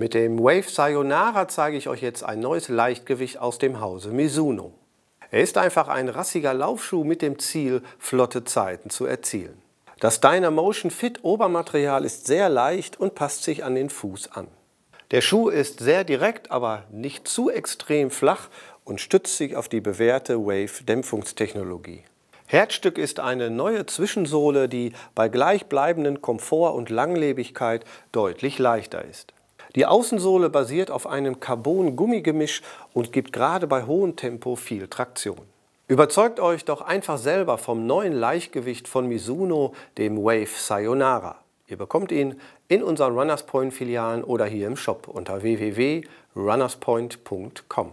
Mit dem Wave Sayonara zeige ich euch jetzt ein neues Leichtgewicht aus dem Hause Mizuno. Er ist einfach ein rassiger Laufschuh mit dem Ziel, flotte Zeiten zu erzielen. Das Dynamotion Fit Obermaterial ist sehr leicht und passt sich an den Fuß an. Der Schuh ist sehr direkt, aber nicht zu extrem flach und stützt sich auf die bewährte Wave-Dämpfungstechnologie. Herzstück ist eine neue Zwischensohle, die bei gleichbleibendem Komfort und Langlebigkeit deutlich leichter ist. Die Außensohle basiert auf einem Carbon-Gummigemisch und gibt gerade bei hohem Tempo viel Traktion. Überzeugt euch doch einfach selber vom neuen Leichtgewicht von Mizuno, dem Wave Sayonara. Ihr bekommt ihn in unseren Runners Point Filialen oder hier im Shop unter www.runnerspoint.com.